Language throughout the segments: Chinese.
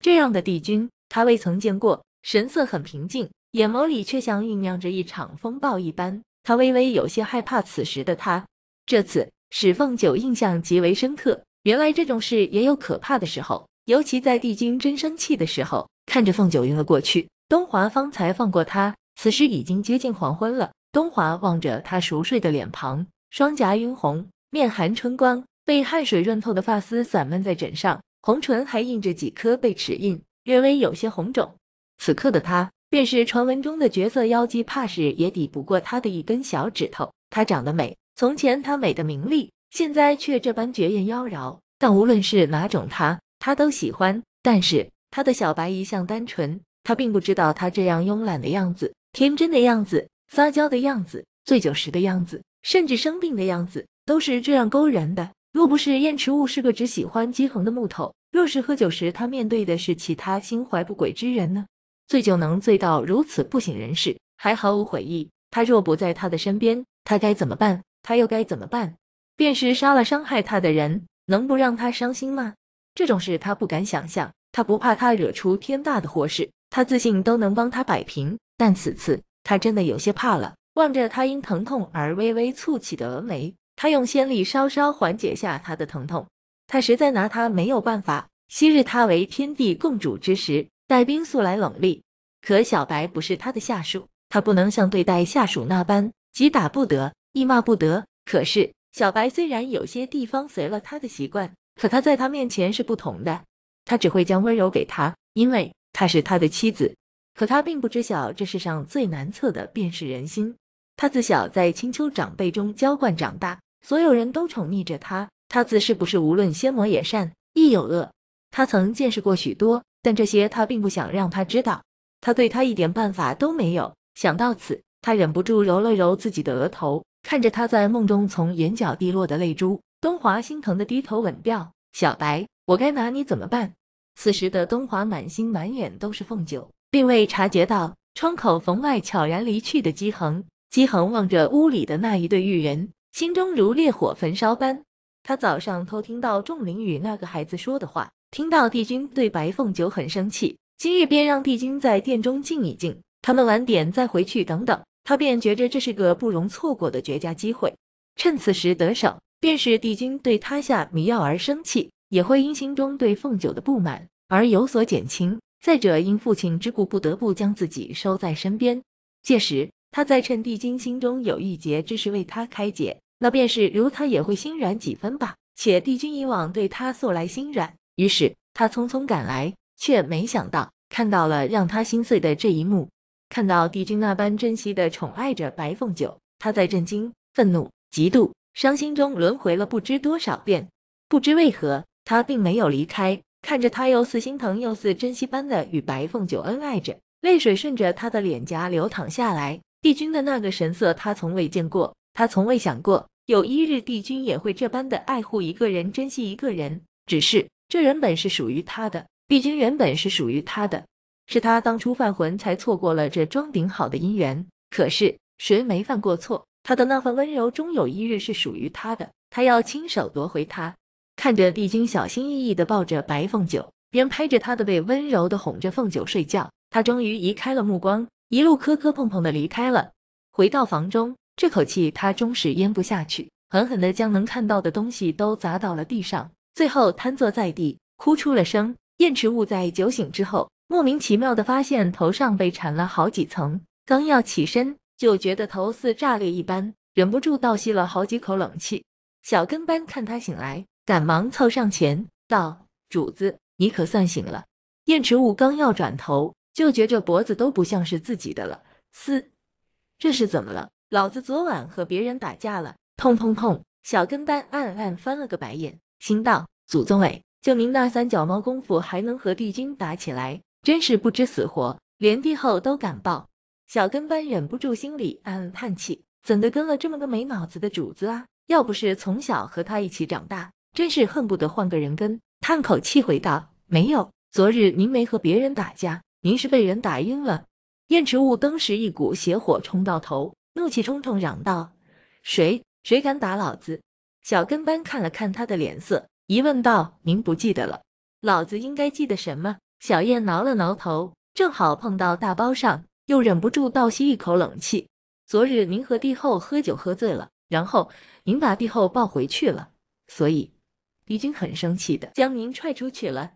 这样的帝君，他未曾见过，神色很平静，眼眸里却像酝酿着一场风暴一般。他微微有些害怕。此时的他，这次史凤九印象极为深刻。原来这种事也有可怕的时候，尤其在帝君真生气的时候。看着凤九晕了过去，东华方才放过他。此时已经接近黄昏了，东华望着他熟睡的脸庞，双颊晕红，面含春光，被汗水润透的发丝散漫在枕上。红唇还印着几颗被齿印，略微有些红肿。此刻的她，便是传闻中的绝色妖姬，怕是也抵不过她的一根小指头。她长得美，从前她美的名利，现在却这般绝艳妖娆。但无论是哪种她，他都喜欢。但是他的小白一向单纯，他并不知道他这样慵懒的样子、天真的样子、撒娇的样子、醉酒时的样子，甚至生病的样子，都是这样勾人的。若不是燕池雾是个只喜欢姬衡的木头。若是喝酒时，他面对的是其他心怀不轨之人呢？醉酒能醉到如此不省人事，还毫无悔意。他若不在他的身边，他该怎么办？他又该怎么办？便是杀了伤害他的人，能不让他伤心吗？这种事他不敢想象。他不怕他惹出天大的祸事，他自信都能帮他摆平。但此次，他真的有些怕了。望着他因疼痛而微微蹙起的峨眉，他用仙力稍稍缓解下他的疼痛。他实在拿他没有办法。昔日他为天地共主之时，带兵素来冷厉。可小白不是他的下属，他不能像对待下属那般，即打不得，亦骂不得。可是小白虽然有些地方随了他的习惯，可他在他面前是不同的。他只会将温柔给他，因为他是他的妻子。可他并不知晓，这世上最难测的便是人心。他自小在青丘长辈中娇惯长大，所有人都宠溺着他。他自是不是无论仙魔也善亦有恶，他曾见识过许多，但这些他并不想让他知道。他对他一点办法都没有。想到此，他忍不住揉了揉自己的额头，看着他在梦中从眼角滴落的泪珠，东华心疼的低头吻掉。小白，我该拿你怎么办？此时的东华满心满眼都是凤九，并未察觉到窗口缝外悄然离去的姬恒。姬恒望着屋里的那一对玉人，心中如烈火焚烧般。他早上偷听到仲林与那个孩子说的话，听到帝君对白凤九很生气，今日便让帝君在殿中静一静，他们晚点再回去等等。他便觉着这是个不容错过的绝佳机会，趁此时得手，便是帝君对他下迷药而生气，也会因心中对凤九的不满而有所减轻。再者，因父亲之故不得不将自己收在身边，届时他再趁帝君心中有一结，之时为他开解。那便是如他也会心软几分吧。且帝君以往对他素来心软，于是他匆匆赶来，却没想到看到了让他心碎的这一幕。看到帝君那般珍惜的宠爱着白凤九，他在震惊、愤怒、嫉妒、伤心中轮回了不知多少遍。不知为何，他并没有离开，看着他又似心疼又似珍惜般的与白凤九恩爱着，泪水顺着他的脸颊流淌下来。帝君的那个神色，他从未见过。他从未想过，有一日帝君也会这般的爱护一个人，珍惜一个人。只是这人本是属于他的，帝君原本是属于他的，是他当初犯浑才错过了这桩顶好的姻缘。可是谁没犯过错？他的那份温柔终有一日是属于他的，他要亲手夺回他。看着帝君小心翼翼的抱着白凤九，边拍着他的背，温柔的哄着凤九睡觉，他终于移开了目光，一路磕磕碰碰的离开了，回到房中。这口气他终是咽不下去，狠狠地将能看到的东西都砸到了地上，最后瘫坐在地，哭出了声。燕池雾在酒醒之后，莫名其妙地发现头上被缠了好几层，刚要起身，就觉得头似炸裂一般，忍不住倒吸了好几口冷气。小跟班看他醒来，赶忙凑上前道：“主子，你可算醒了。”燕池雾刚要转头，就觉着脖子都不像是自己的了。嘶，这是怎么了？老子昨晚和别人打架了，痛痛痛！小跟班暗暗翻了个白眼，心道：祖宗哎，就您那三脚猫功夫，还能和帝君打起来，真是不知死活，连帝后都敢抱。小跟班忍不住心里暗暗叹气，怎的跟了这么个没脑子的主子啊？要不是从小和他一起长大，真是恨不得换个人跟。叹口气回道：没有，昨日您没和别人打架，您是被人打晕了。燕池雾登时一股邪火冲到头。怒气冲冲嚷道：“谁谁敢打老子！”小跟班看了看他的脸色，疑问道：“您不记得了？老子应该记得什么？”小燕挠了挠头，正好碰到大包上，又忍不住倒吸一口冷气。昨日您和帝后喝酒喝醉了，然后您把帝后抱回去了，所以帝君很生气的将您踹出去了。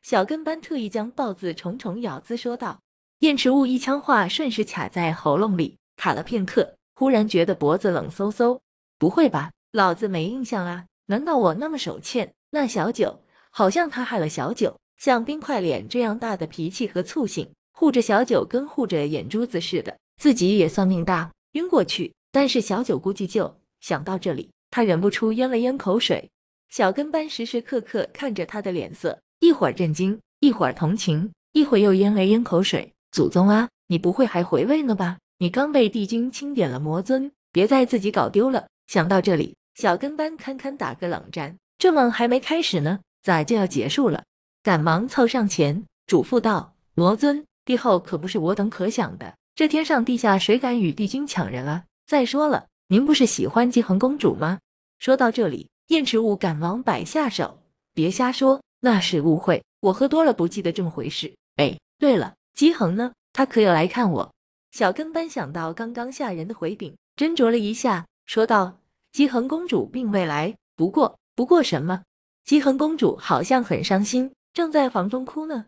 小跟班特意将“豹子”重重咬字说道：“燕池雾一腔话顺势卡在喉咙里。”卡了片刻，忽然觉得脖子冷飕飕。不会吧，老子没印象啊。难道我那么手欠？那小九，好像他害了小九。像冰块脸这样大的脾气和醋性，护着小九跟护着眼珠子似的。自己也算命大，晕过去。但是小九估计就想到这里，他忍不住咽了咽口水。小跟班时时刻刻看着他的脸色，一会儿震惊，一会儿同情，一会儿又咽了咽口水。祖宗啊，你不会还回味呢吧？你刚被帝君钦点了魔尊，别再自己搞丢了。想到这里，小跟班堪堪打个冷战，这梦还没开始呢，咋就要结束了？赶忙凑上前嘱咐道：“魔尊，帝后可不是我等可想的，这天上地下谁敢与帝君抢人啊？再说了，您不是喜欢姬恒公主吗？”说到这里，燕池雾赶忙摆下手：“别瞎说，那是误会，我喝多了不记得这么回事。”哎，对了，姬恒呢？他可有来看我？小跟班想到刚刚下人的回禀，斟酌了一下，说道：“姬恒公主并未来，不过，不过什么？姬恒公主好像很伤心，正在房中哭呢。”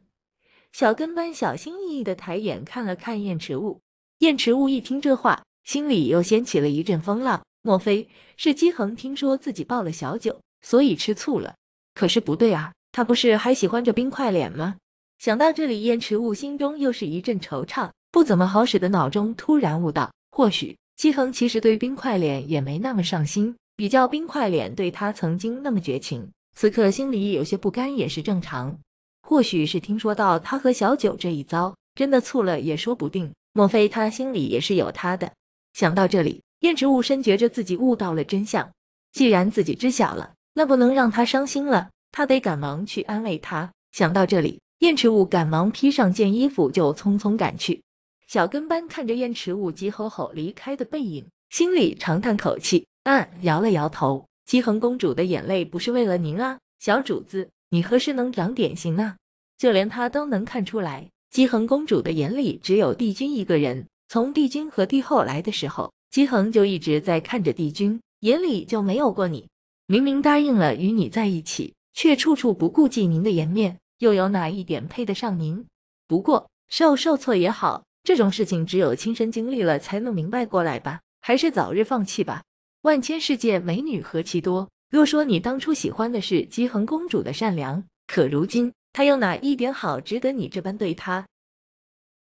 小跟班小心翼翼的抬眼看了看燕池雾，燕池雾一听这话，心里又掀起了一阵风浪。莫非是姬恒听说自己抱了小九，所以吃醋了？可是不对啊，他不是还喜欢着冰块脸吗？想到这里，燕池雾心中又是一阵惆怅。不怎么好使的脑中突然悟到，或许姬衡其实对冰块脸也没那么上心。比较冰块脸对他曾经那么绝情，此刻心里有些不甘也是正常。或许是听说到他和小九这一遭真的醋了也说不定。莫非他心里也是有他的？想到这里，燕池悟深觉着自己悟到了真相。既然自己知晓了，那不能让他伤心了，他得赶忙去安慰他。想到这里，燕池悟赶忙披上件衣服就匆匆赶去。小跟班看着燕池雾急吼吼离开的背影，心里长叹口气，暗摇了摇头。姬恒公主的眼泪不是为了您啊，小主子，你何时能长点心呢？就连他都能看出来，姬恒公主的眼里只有帝君一个人。从帝君和帝后来的时候，姬恒就一直在看着帝君，眼里就没有过你。明明答应了与你在一起，却处处不顾及您的颜面，又有哪一点配得上您？不过受受挫也好。这种事情只有亲身经历了才能明白过来吧，还是早日放弃吧。万千世界美女何其多，若说你当初喜欢的是姬恒公主的善良，可如今她又哪一点好值得你这般对她？